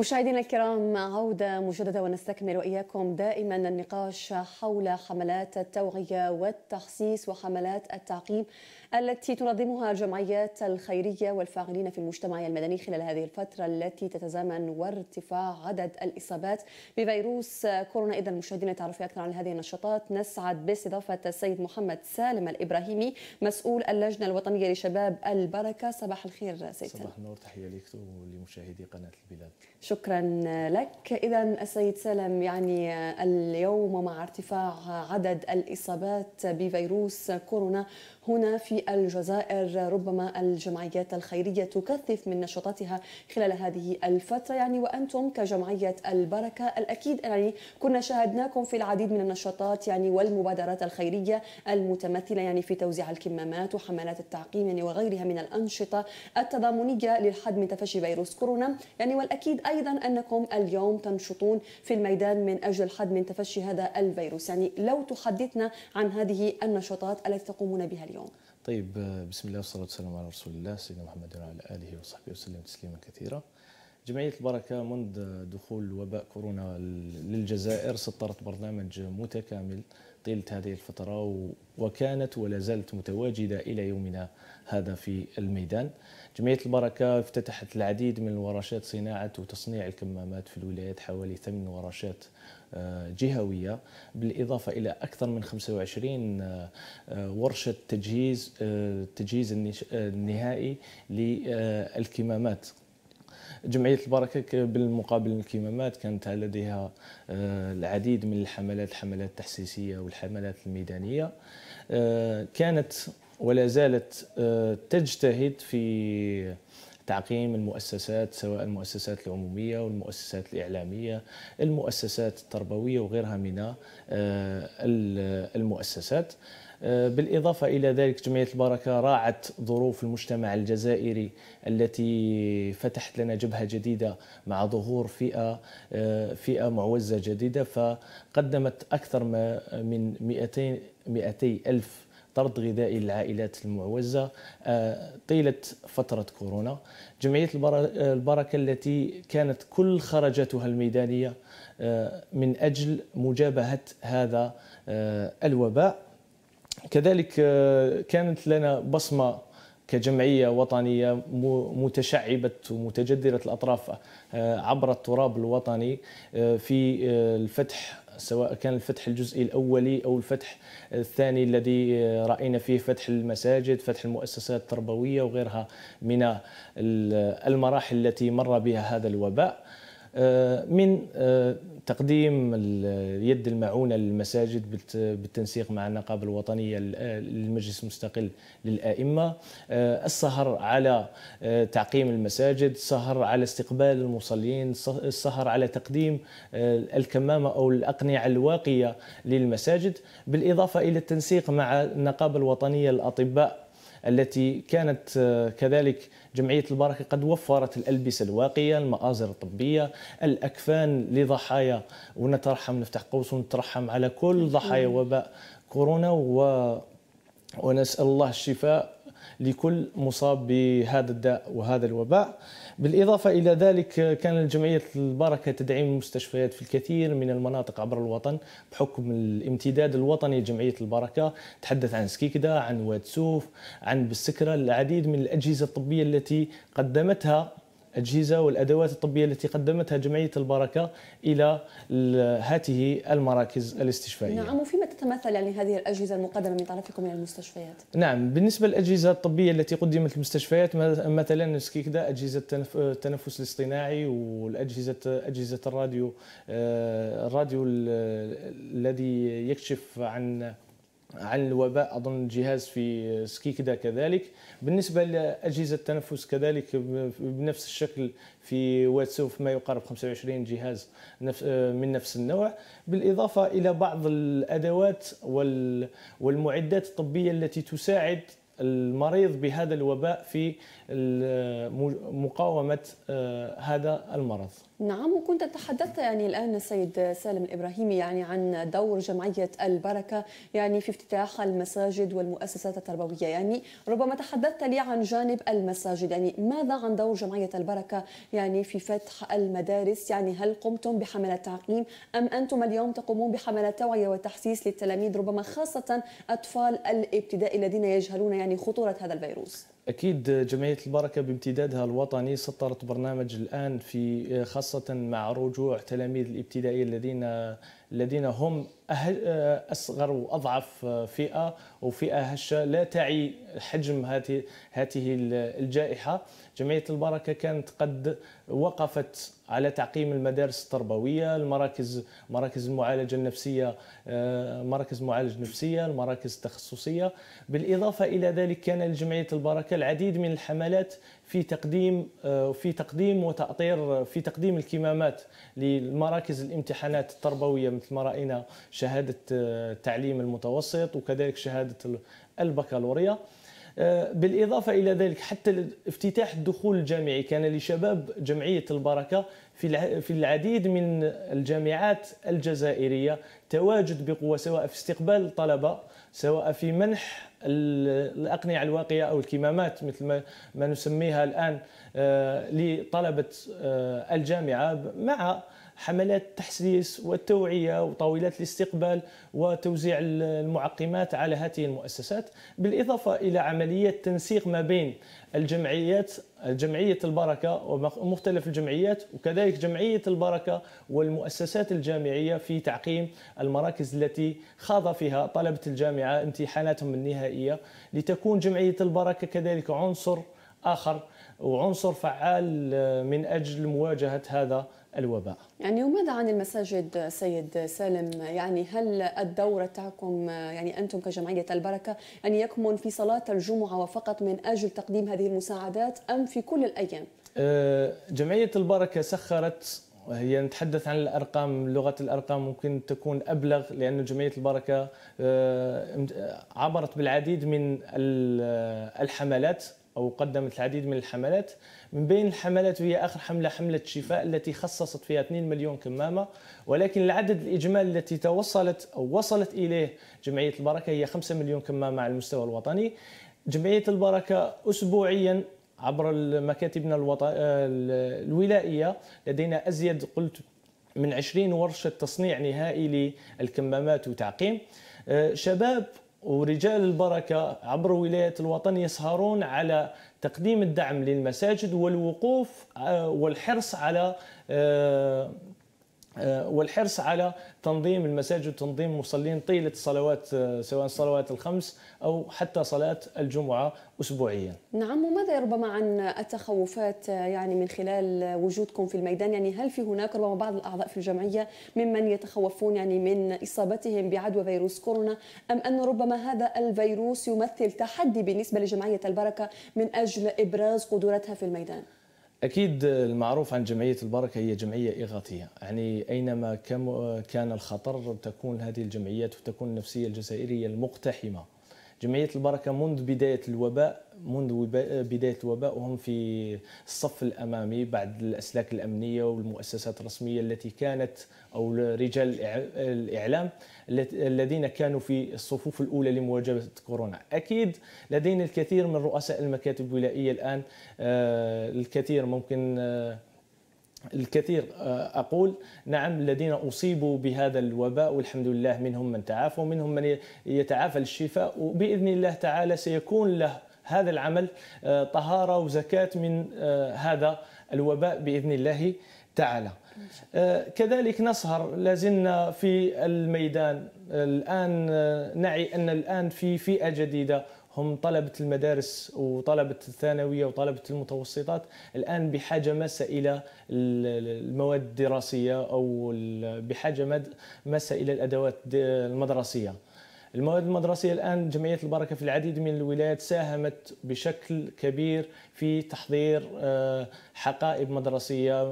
مشاهدينا الكرام عودة مجددة ونستكمل وإياكم دائما النقاش حول حملات التوعية والتخصيص وحملات التعقيم التي تنظمها الجمعيات الخيرية والفاعلين في المجتمع المدني خلال هذه الفترة التي تتزامن وارتفاع عدد الإصابات بفيروس كورونا إذا مشاهدينا تعرف أكثر عن هذه النشاطات نسعد باستضافة السيد محمد سالم الإبراهيمي مسؤول اللجنة الوطنية لشباب البركة صباح الخير سيد صباح النور تحية لك ولمشاهدي قناة البلاد شكرا لك إذا السيد سالم يعني اليوم مع ارتفاع عدد الإصابات بفيروس كورونا هنا في الجزائر ربما الجمعيات الخيرية تكثف من نشاطاتها خلال هذه الفترة يعني وأنتم كجمعية البركة الأكيد يعني كنا شاهدناكم في العديد من النشاطات يعني والمبادرات الخيرية المتمثلة يعني في توزيع الكمامات وحملات التعقيم يعني وغيرها من الأنشطة التضامنية للحد من تفشي فيروس كورونا يعني والأكيد أيضا أنكم اليوم تنشطون في الميدان من أجل الحد من تفشي هذا الفيروس يعني لو تحدثنا عن هذه النشاطات التي تقومون بها اليوم طيب بسم الله والصلاة والسلام على رسول الله سيدنا محمد وعلى آله وصحبه وسلم تسليما كثيرا جمعية البركة منذ دخول وباء كورونا للجزائر سطرت برنامج متكامل طيلة هذه الفترة وكانت ولا زالت متواجدة إلى يومنا هذا في الميدان جمعية البركة افتتحت العديد من ورشات صناعة وتصنيع الكمامات في الولايات حوالي ثمان ورشات آه، جهوية بالإضافة إلى أكثر من 25 آه، ورشة تجهيز التجهيز آه، النهائي للكمامات جمعيه البركه بالمقابل الكمامات كانت لديها آه، العديد من الحملات الحملات التحسيسيه والحملات الميدانيه آه، كانت ولا زالت آه، تجتهد في تعقيم المؤسسات سواء المؤسسات العموميه والمؤسسات الاعلاميه المؤسسات التربويه وغيرها من المؤسسات آه، بالإضافة إلى ذلك جمعية البركة راعت ظروف المجتمع الجزائري التي فتحت لنا جبهة جديدة مع ظهور فئة آه، فئة معوزة جديدة فقدمت أكثر من 200 200 ألف طرد غذائي للعائلات المعوزة آه، طيلة فترة كورونا جمعية البركة التي كانت كل خرجاتها الميدانية من أجل مجابهة هذا الوباء كذلك آه، كانت لنا بصمه كجمعيه وطنيه متشعبه ومتجذره الاطراف آه، عبر التراب الوطني آه، في الفتح سواء كان الفتح الجزئي الاولي او الفتح الثاني الذي راينا فيه فتح المساجد، فتح المؤسسات التربويه وغيرها من المراحل التي مر بها هذا الوباء. آه، من آه، تقديم اليد المعونه للمساجد بالتنسيق مع النقابه الوطنيه آه، للمجلس المستقل للائمه السهر على تعقيم المساجد السهر على استقبال المصلين السهر على تقديم الكمامه او الاقنعه الواقيه للمساجد بالاضافه الى التنسيق مع النقابه الوطنيه للاطباء التي كانت آه، كذلك جمعية البركة قد وفرت الألبسة الواقية المآزر الطبية الأكفان لضحايا ونترحم نفتح قوس ونترحم على كل ضحايا وباء كورونا و ونسأل الله الشفاء لكل مصاب بهذا الداء وهذا الوباء بالإضافة إلى ذلك كان جمعية البركة تدعم المستشفيات في الكثير من المناطق عبر الوطن بحكم الامتداد الوطني لجمعية البركة تحدث عن سكيكدا عن واد سوف عن بالسكرة العديد من الأجهزة الطبية التي قدمتها الأجهزة والأدوات الطبية التي قدمتها جمعية البركة إلى هذه المراكز الاستشفائية نعم وفيما تتمثل يعني هذه الأجهزة المقدمة من طرفكم إلى يعني المستشفيات؟ نعم بالنسبة للأجهزة الطبية التي قدمت المستشفيات مثلا سكيكدا أجهزة التنفس الاصطناعي والأجهزة أجهزة الراديو آه، الراديو الذي يكشف عن عن الوباء اظن جهاز في سكيكدا كذلك بالنسبه لاجهزه التنفس كذلك بنفس الشكل في واتسو ما يقارب 25 جهاز من نفس النوع بالاضافه الى بعض الادوات والمعدات الطبيه التي تساعد المريض بهذا الوباء في مقاومه آه، هذا المرض نعم وكنت تحدثت يعني الآن السيد سالم الإبراهيمي يعني عن دور جمعية البركة يعني في افتتاح المساجد والمؤسسات التربوية يعني ربما تحدثت لي عن جانب المساجد يعني ماذا عن دور جمعية البركة يعني في فتح المدارس يعني هل قمتم بحملة تعقيم أم أنتم اليوم تقومون بحملة توعية وتحسيس للتلاميذ ربما خاصة أطفال الابتدائي الذين يجهلون يعني خطورة هذا الفيروس أكيد جمعية البركة بامتدادها الوطني سطرت برنامج الآن في خاصة مع رجوع تلاميذ الابتدائي الذين الذين هم أه، أصغر وأضعف فئة وفئة هشة لا تعي حجم هذه هذه الجائحة جمعيه البركه كانت قد وقفت على تعقيم المدارس التربويه، المراكز مراكز المعالجه النفسيه آه، مراكز معالج نفسيه، المراكز التخصصيه، بالاضافه الى ذلك كان لجمعيه البركه العديد من الحملات في تقديم آه، في تقديم وتاطير في تقديم الكمامات للمراكز الامتحانات التربويه مثل ما راينا شهاده آه، التعليم المتوسط وكذلك شهاده البكالوريا. آه، بالإضافة إلى ذلك حتى افتتاح الدخول الجامعي كان لشباب جمعية البركة في العديد من الجامعات الجزائرية تواجد بقوة سواء في استقبال الطلبة سواء في منح الأقنعة الواقية أو الكمامات مثل ما نسميها الآن آه، لطلبة آه، الجامعة مع حملات تحسيس والتوعية وطاولات الاستقبال وتوزيع المعقمات على هذه المؤسسات بالإضافة إلى عملية تنسيق ما بين الجمعيات جمعية البركة ومختلف الجمعيات وكذلك جمعية البركة والمؤسسات الجامعية في تعقيم المراكز التي خاض فيها طلبة الجامعة امتحاناتهم النهائية لتكون جمعية البركة كذلك عنصر آخر وعنصر فعال آه، من اجل مواجهه هذا الوباء. يعني وماذا عن المساجد سيد سالم؟ يعني هل الدور تاعكم آه، يعني انتم كجمعيه البركه ان يعني يكمن في صلاه الجمعه وفقط من اجل تقديم هذه المساعدات ام في كل الايام؟ آه، جمعيه البركه سخرت هي نتحدث عن الارقام لغه الارقام ممكن تكون ابلغ لان جمعيه البركه عبرت بالعديد من الحملات أو قدمت العديد من الحملات من بين الحملات وهي آخر حملة حملة شفاء التي خصصت فيها 2 مليون كمامة ولكن العدد الإجمالي التي توصلت أو وصلت إليه جمعية البركة هي 5 مليون كمامة على المستوى الوطني جمعية البركة أسبوعيا عبر مكاتبنا الوط... آه، الولائية لدينا أزيد قلت من 20 ورشة تصنيع نهائي للكمامات وتعقيم آه، شباب ورجال البركه عبر ولايه الوطن يسهرون على تقديم الدعم للمساجد والوقوف آه، والحرص على آه، آه، والحرص على تنظيم المساجد وتنظيم المصلين طيلة الصلوات آه، سواء الصلوات الخمس أو حتى صلاة الجمعة أسبوعيا نعم وماذا ربما عن التخوفات آه، يعني من خلال وجودكم في الميدان يعني هل في هناك ربما بعض الأعضاء في الجمعية ممن يتخوفون يعني من إصابتهم بعدوى فيروس كورونا أم أن ربما هذا الفيروس يمثل تحدي بالنسبة لجمعية البركة من أجل إبراز قدرتها في الميدان؟ اكيد المعروف عن جمعيه البركه هي جمعيه اغاثيه يعني اينما كان الخطر تكون هذه الجمعيات وتكون النفسيه الجزائريه المقتحمه جمعية البركة منذ بداية الوباء منذ بداية الوباء وهم في الصف الأمامي بعد الأسلاك الأمنية والمؤسسات الرسمية التي كانت أو رجال الإعلام الذين كانوا في الصفوف الأولى لمواجهة كورونا أكيد لدينا الكثير من رؤساء المكاتب الولائية الآن آه، الكثير ممكن آه، الكثير آه، أقول نعم الذين أصيبوا بهذا الوباء والحمد لله منهم من تعافى ومنهم من يتعافى الشفاء وبإذن الله تعالى سيكون له هذا العمل آه، طهارة وزكاة من آه، هذا الوباء بإذن الله تعالى كذلك نسهر لازلنا في الميدان الآن نعي أن الآن في فئة جديدة هم طلبة المدارس وطلبة الثانوية وطلبة المتوسطات الآن بحاجة ماسة إلى المواد الدراسية أو بحاجة ماسة إلى الأدوات المدرسية المواد المدرسية الآن جمعية البركة في العديد من الولايات ساهمت بشكل كبير في تحضير آه، حقائب مدرسية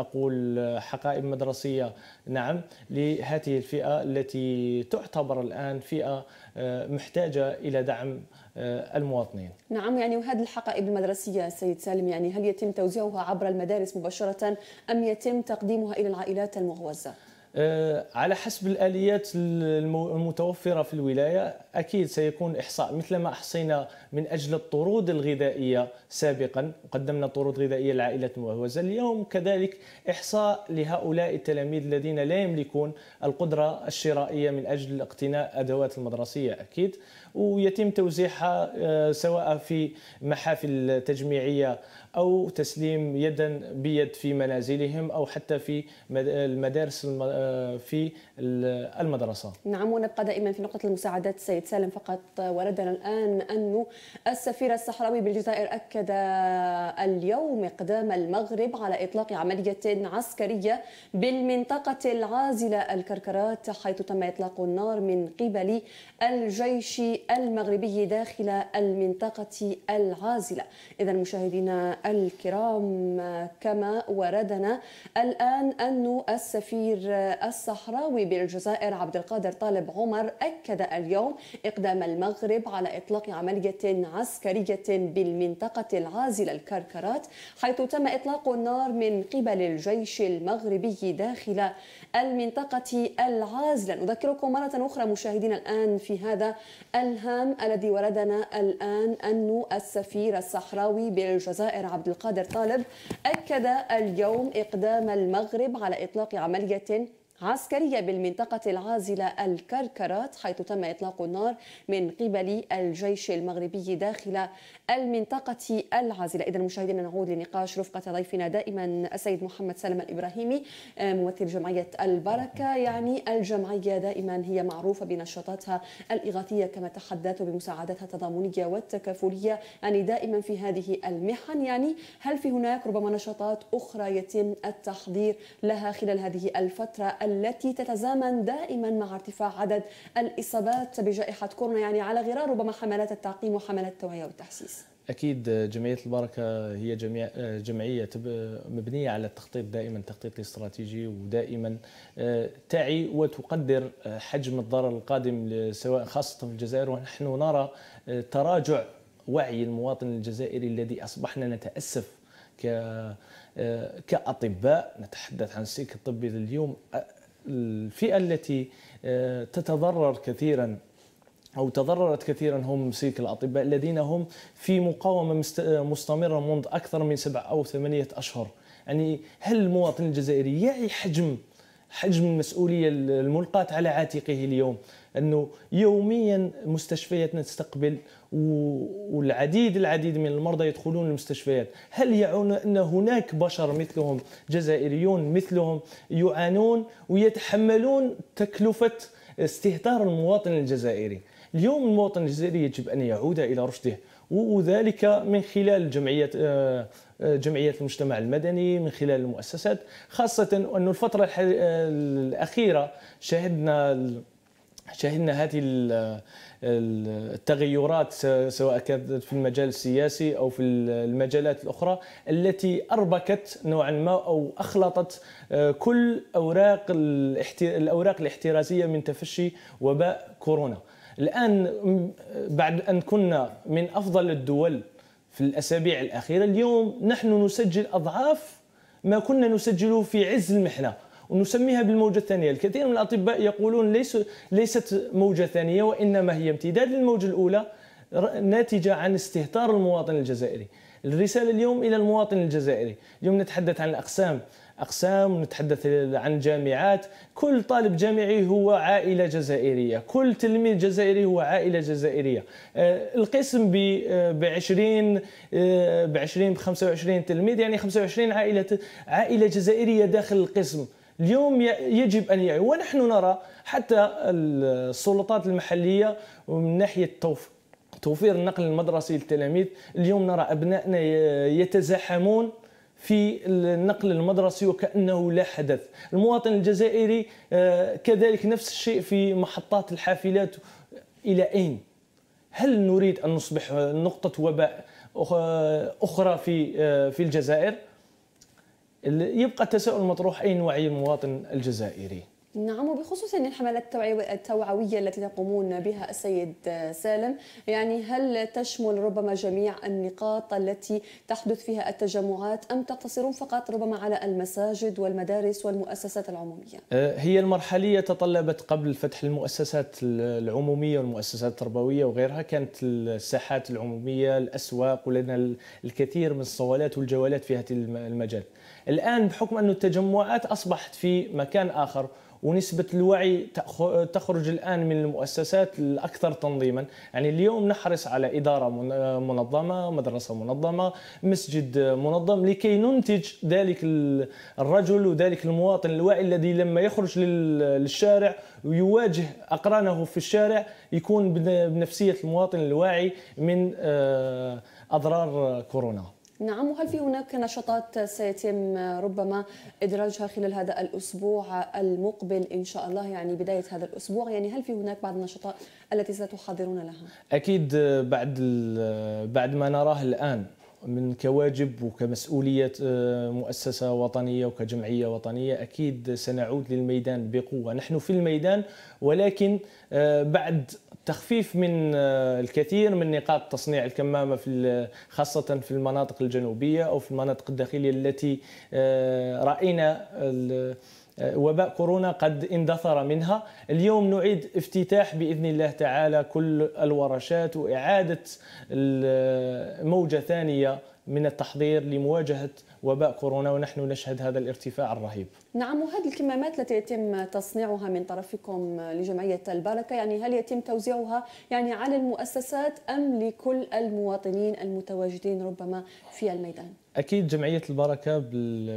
أقول آه، حقائب مدرسية نعم لهذه الفئة التي تعتبر الآن فئة آه، محتاجة إلى دعم المواطنين نعم يعني وهذه الحقائب المدرسية سيد سالم يعني هل يتم توزيعها عبر المدارس مباشرة أم يتم تقديمها إلى العائلات المغوزة؟ آه، على حسب الاليات المتوفره في الولايه اكيد سيكون احصاء مثلما احصينا من اجل الطرود الغذائيه سابقا قدمنا طرود غذائيه لعائلات مهوزه اليوم كذلك احصاء لهؤلاء التلاميذ الذين لا يملكون القدره الشرائيه من اجل اقتناء ادوات المدرسيه اكيد ويتم توزيعها آه، سواء في محافل تجميعيه او تسليم يدا بيد في منازلهم او حتى في المدارس آه، في المدرسة نعم ونبقى دائما في نقطة المساعدات سيد سالم فقط وردنا الآن أن السفير الصحراوي بالجزائر أكد اليوم إقدام المغرب على إطلاق عملية عسكرية بالمنطقة العازلة الكركرات حيث تم إطلاق النار من قبل الجيش المغربي داخل المنطقة العازلة إذا مشاهدينا الكرام كما وردنا الآن أن السفير الصحراوي بالجزائر عبد القادر طالب عمر أكد اليوم إقدام المغرب على إطلاق عملية عسكرية بالمنطقة العازلة الكركرات حيث تم إطلاق النار من قبل الجيش المغربي داخل المنطقة العازلة نذكركم مرة أخرى مشاهدينا الآن في هذا الهام الذي وردنا الآن أن السفير الصحراوي بالجزائر عبد القادر طالب أكد اليوم إقدام المغرب على إطلاق عملية عسكرية بالمنطقة العازلة الكركرات حيث تم إطلاق النار من قبل الجيش المغربي داخل المنطقة العازلة إذا مشاهدينا نعود لنقاش رفقة ضيفنا دائما السيد محمد سلم الإبراهيمي آه، ممثل جمعية البركة يعني الجمعية دائما هي معروفة بنشاطاتها الإغاثية كما تحدثت بمساعداتها التضامنية والتكافلية يعني دائما في هذه المحن يعني هل في هناك ربما نشاطات أخرى يتم التحضير لها خلال هذه الفترة التي تتزامن دائما مع ارتفاع عدد الإصابات بجائحة كورونا يعني على غرار ربما حملات التعقيم وحملات التوعية والتحسيس اكيد جمعيه البركه هي جميع جمعيه مبنيه على التخطيط دائما تخطيط استراتيجي ودائما آه، تعي وتقدر آه، حجم الضرر القادم سواء خاصه في الجزائر ونحن نرى آه، تراجع وعي المواطن الجزائري الذي اصبحنا نتاسف ك كاطباء نتحدث عن السلك الطبي اليوم الفئة التي آه، تتضرر كثيرا أو تضررت كثيرا هم سيك الأطباء الذين هم في مقاومة آه، مستمرة منذ أكثر من سبع أو ثمانية أشهر يعني هل المواطن الجزائري يعي حجم حجم المسؤولية الملقاة على عاتقه اليوم أنه يوميا مستشفياتنا تستقبل والعديد العديد من المرضى يدخلون المستشفيات هل يعون أن هناك بشر مثلهم جزائريون مثلهم يعانون ويتحملون تكلفة استهتار المواطن الجزائري اليوم المواطن الجزائري يجب أن يعود إلى رشده وذلك من خلال جمعية آه، جمعيات المجتمع المدني من خلال المؤسسات خاصة أن الفترة الأخيرة شهدنا شهدنا هذه التغيرات سواء كانت في المجال السياسي او في المجالات الاخرى التي اربكت نوعا ما او اخلطت آه، كل اوراق الاوراق الاحترازيه من تفشي وباء كورونا. الان بعد ان كنا من افضل الدول في الاسابيع الاخيره اليوم نحن نسجل اضعاف ما كنا نسجله في عز المحنه. ونسميها بالموجة الثانية الكثير من الأطباء يقولون ليس ليست موجة ثانية وإنما هي امتداد للموجة الأولى ناتجة عن استهتار المواطن الجزائري الرسالة اليوم إلى المواطن الجزائري اليوم نتحدث عن الأقسام اقسام نتحدث عن جامعات كل طالب جامعي هو عائله جزائريه كل تلميذ جزائري هو عائله جزائريه آه، القسم ب 20 ب 20 ب 25 تلميذ يعني 25 عائله عائله جزائريه داخل القسم اليوم يجب ان يعي ونحن نرى حتى السلطات المحليه من ناحيه توفير النقل المدرسي للتلاميذ اليوم نرى ابنائنا يتزاحمون في النقل المدرسي وكانه لا حدث المواطن الجزائري آه، كذلك نفس الشيء في محطات الحافلات الى اين هل نريد ان نصبح نقطه وباء اخرى في آه، في الجزائر يبقى التساؤل مطروح اين وعي المواطن الجزائري؟ نعم وبخصوص يعني الحملات التوعوية التي تقومون بها السيد سالم يعني هل تشمل ربما جميع النقاط التي تحدث فيها التجمعات أم تقتصرون فقط ربما على المساجد والمدارس والمؤسسات العمومية أه، هي المرحلية تطلبت قبل فتح المؤسسات العمومية والمؤسسات التربوية وغيرها كانت الساحات العمومية الأسواق ولنا الكثير من الصوالات والجولات في هذا المجال الآن بحكم أن التجمعات أصبحت في مكان آخر ونسبة الوعي تخرج الآن من المؤسسات الأكثر تنظيما يعني اليوم نحرص على إدارة منظمة مدرسة منظمة مسجد منظم لكي ننتج ذلك الرجل وذلك المواطن الواعي الذي لما يخرج للشارع ويواجه أقرانه في الشارع يكون بنفسية المواطن الواعي من آه، أضرار كورونا نعم وهل في هناك نشاطات سيتم ربما إدراجها خلال هذا الأسبوع المقبل إن شاء الله يعني بداية هذا الأسبوع يعني هل في هناك بعض النشاطات التي ستحضرون لها؟ أكيد بعد بعد ما نراه الآن من كواجب وكمسؤولية آه، مؤسسة وطنية وكجمعية وطنية أكيد سنعود للميدان بقوة نحن في الميدان ولكن آه، بعد تخفيف من آه، الكثير من نقاط تصنيع الكمامة في خاصة في المناطق الجنوبية أو في المناطق الداخلية التي رأينا وباء كورونا قد اندثر منها اليوم نعيد افتتاح بإذن الله تعالى كل الورشات وإعادة موجة ثانية من التحضير لمواجهة وباء كورونا ونحن نشهد هذا الارتفاع الرهيب نعم وهذه الكمامات التي يتم تصنيعها من طرفكم لجمعية البركة يعني هل يتم توزيعها يعني على المؤسسات أم لكل المواطنين المتواجدين ربما في الميدان؟ اكيد جمعيه البركه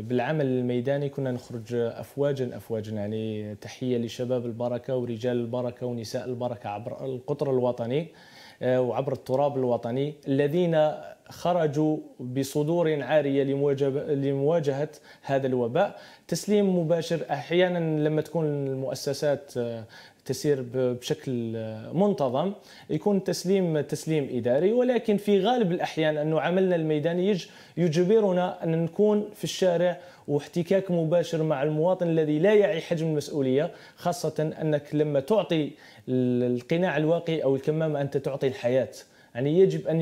بالعمل الميداني كنا نخرج افواجا افواجا يعني تحيه لشباب البركه ورجال البركه ونساء البركه عبر القطر الوطني آه، وعبر التراب الوطني الذين خرجوا بصدور عارية لمواجهة هذا الوباء تسليم مباشر أحيانا لما تكون المؤسسات آه، تسير بشكل منتظم يكون التسليم تسليم إداري ولكن في غالب الأحيان أنه عملنا الميداني يجبرنا أن نكون في الشارع واحتكاك مباشر مع المواطن الذي لا يعي حجم المسؤولية خاصة أنك لما تعطي القناع الواقي أو الكمامة أنت تعطي الحياة يعني يجب ان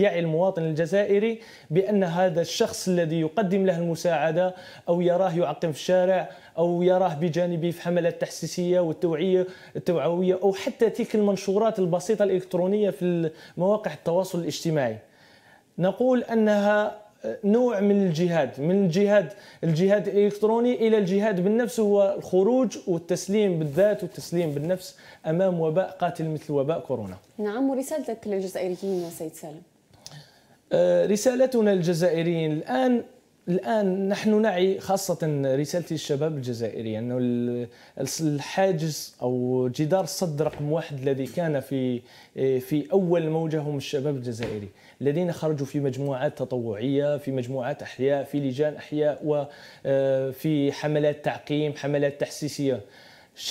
يعي المواطن الجزائري بان هذا الشخص الذي يقدم له المساعده او يراه يعقم في الشارع او يراه بجانبه في حملات تحسيسيه والتوعيه التوعويه او حتى تلك المنشورات البسيطه الالكترونيه في مواقع التواصل الاجتماعي نقول انها نوع من الجهاد من الجهاد الجهاد الالكتروني الى الجهاد بالنفس هو الخروج والتسليم بالذات والتسليم بالنفس امام وباء قاتل مثل وباء كورونا. نعم ورسالتك للجزائريين يا سيد سالم. آه، رسالتنا للجزائريين الان الان نحن نعي خاصه رسالتي للشباب الجزائري انه يعني الحاجز او جدار الصد رقم واحد الذي كان في في اول موجه هم الشباب الجزائري الذين خرجوا في مجموعات تطوعيه في مجموعات احياء في لجان احياء وفي آه، حملات تعقيم حملات تحسيسيه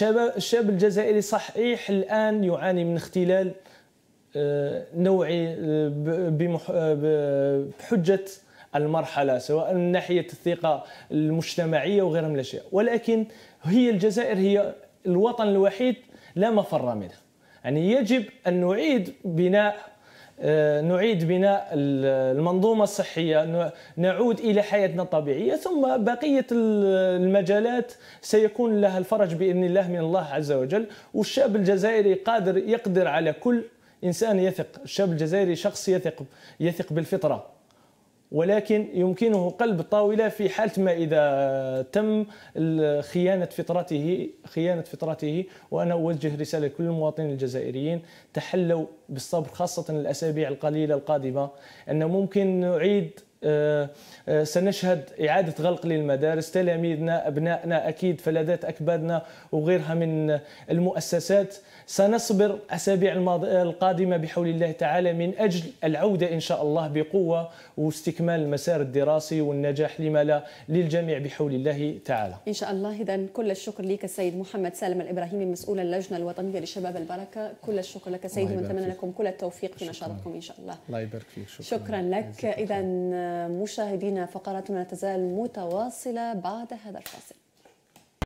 الشاب الجزائري صحيح الان يعاني من اختلال آه، نوعي آه، بحجه المرحله سواء من ناحيه الثقه المجتمعيه وغيرها من الاشياء ولكن هي الجزائر هي الوطن الوحيد لا مفر منه يعني يجب ان نعيد بناء آه، نعيد بناء المنظومة الصحية نعود إلى حياتنا الطبيعية ثم بقية المجالات سيكون لها الفرج بإذن الله من الله عز وجل والشاب الجزائري قادر يقدر على كل إنسان يثق الشاب الجزائري شخص يثق يثق بالفطرة ولكن يمكنه قلب الطاولة في حالة ما إذا تم خيانة فطرته خيانة فطرته وأنا أوجه رسالة لكل المواطنين الجزائريين تحلوا بالصبر خاصة الأسابيع القليلة القادمة أن ممكن نعيد آه، آه، سنشهد إعادة غلق للمدارس تلاميذنا أبنائنا أكيد فلذات أكبادنا وغيرها من المؤسسات سنصبر أسابيع القادمة بحول الله تعالى من أجل العودة إن شاء الله بقوة واستكمال المسار الدراسي والنجاح لما لا للجميع بحول الله تعالى إن شاء الله إذا كل الشكر لك السيد محمد سالم الإبراهيمي مسؤول اللجنة الوطنية لشباب البركة كل الشكر لك سيد ونتمنى لكم كل التوفيق في نشاطكم إن شاء الله الله يبارك فيك شكرا, شكرا لك إذا مشاهدينا فقراتنا تزال متواصلة بعد هذا الفاصل